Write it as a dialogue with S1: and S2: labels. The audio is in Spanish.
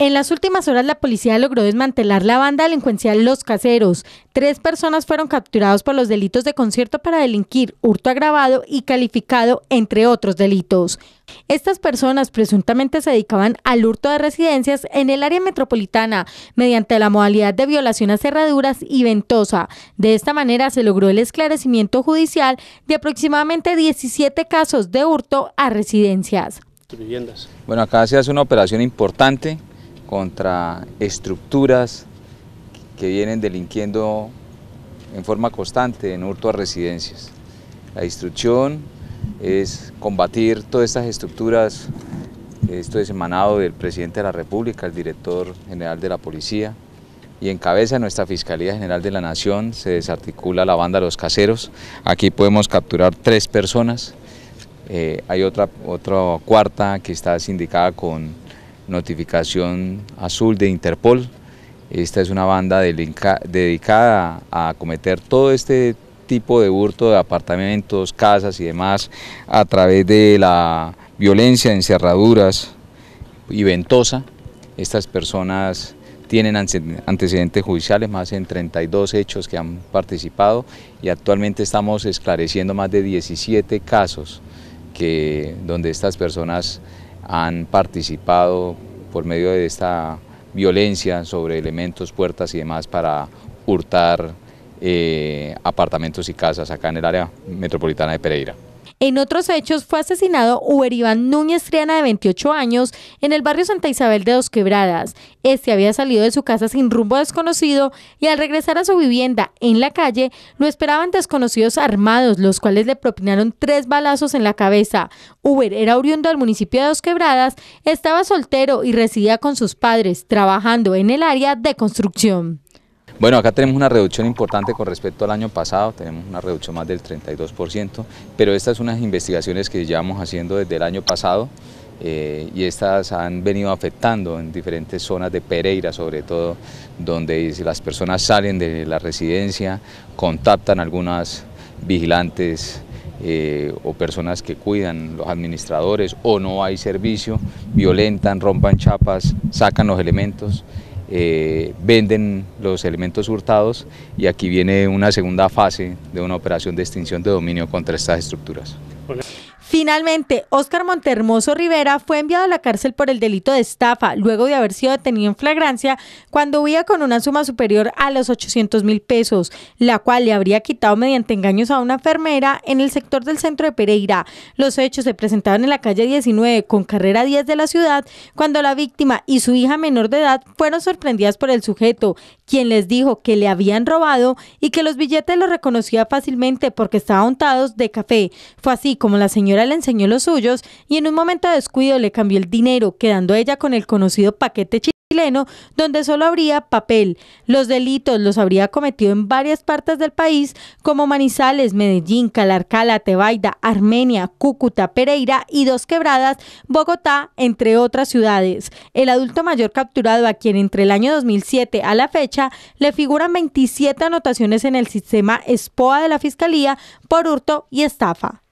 S1: En las últimas horas la policía logró desmantelar la banda delincuencial Los Caseros. Tres personas fueron capturados por los delitos de concierto para delinquir, hurto agravado y calificado, entre otros delitos. Estas personas presuntamente se dedicaban al hurto de residencias en el área metropolitana mediante la modalidad de violación a cerraduras y ventosa. De esta manera se logró el esclarecimiento judicial de aproximadamente 17 casos de hurto a residencias.
S2: Bueno, acá se hace una operación importante contra estructuras que vienen delinquiendo en forma constante en hurto a residencias. La instrucción es combatir todas estas estructuras, esto es emanado del presidente de la República, el director general de la policía, y en nuestra Fiscalía General de la Nación se desarticula la banda de Los Caseros. Aquí podemos capturar tres personas, eh, hay otra, otra cuarta que está sindicada con notificación azul de Interpol. Esta es una banda dedicada a cometer todo este tipo de hurto de apartamentos, casas y demás a través de la violencia, encerraduras y ventosa. Estas personas tienen antecedentes judiciales, más en 32 hechos que han participado y actualmente estamos esclareciendo más de 17 casos que, donde estas personas han participado por medio de esta violencia sobre elementos, puertas y demás para hurtar eh, apartamentos y casas acá en el área metropolitana de Pereira.
S1: En otros hechos fue asesinado Uber Iván Núñez Triana de 28 años en el barrio Santa Isabel de Dos Quebradas. Este había salido de su casa sin rumbo desconocido y al regresar a su vivienda en la calle lo esperaban desconocidos armados, los cuales le propinaron tres balazos en la cabeza. Uber era oriundo del municipio de Dos Quebradas, estaba soltero y residía con sus padres, trabajando en el área de construcción.
S2: Bueno, acá tenemos una reducción importante con respecto al año pasado, tenemos una reducción más del 32%, pero estas son unas investigaciones que llevamos haciendo desde el año pasado eh, y estas han venido afectando en diferentes zonas de Pereira, sobre todo, donde las personas salen de la residencia, contactan algunas vigilantes eh, o personas que cuidan los administradores o no hay servicio, violentan, rompan chapas, sacan los elementos eh, venden los elementos hurtados y aquí viene una segunda fase de una operación de extinción de dominio contra estas estructuras.
S1: Finalmente, Óscar Montermoso Rivera fue enviado a la cárcel por el delito de estafa, luego de haber sido detenido en flagrancia cuando huía con una suma superior a los 800 mil pesos, la cual le habría quitado mediante engaños a una enfermera en el sector del centro de Pereira. Los hechos se presentaron en la calle 19 con carrera 10 de la ciudad, cuando la víctima y su hija menor de edad fueron sorprendidas por el sujeto, quien les dijo que le habían robado y que los billetes los reconocía fácilmente porque estaban untados de café. Fue así como la señora le enseñó los suyos y en un momento de descuido le cambió el dinero, quedando ella con el conocido paquete chileno donde solo habría papel. Los delitos los habría cometido en varias partes del país como Manizales, Medellín, Calarcala, Tebaida, Armenia, Cúcuta, Pereira y Dos Quebradas, Bogotá, entre otras ciudades. El adulto mayor capturado a quien entre el año 2007 a la fecha le figuran 27 anotaciones en el sistema SPOA de la Fiscalía por hurto y estafa.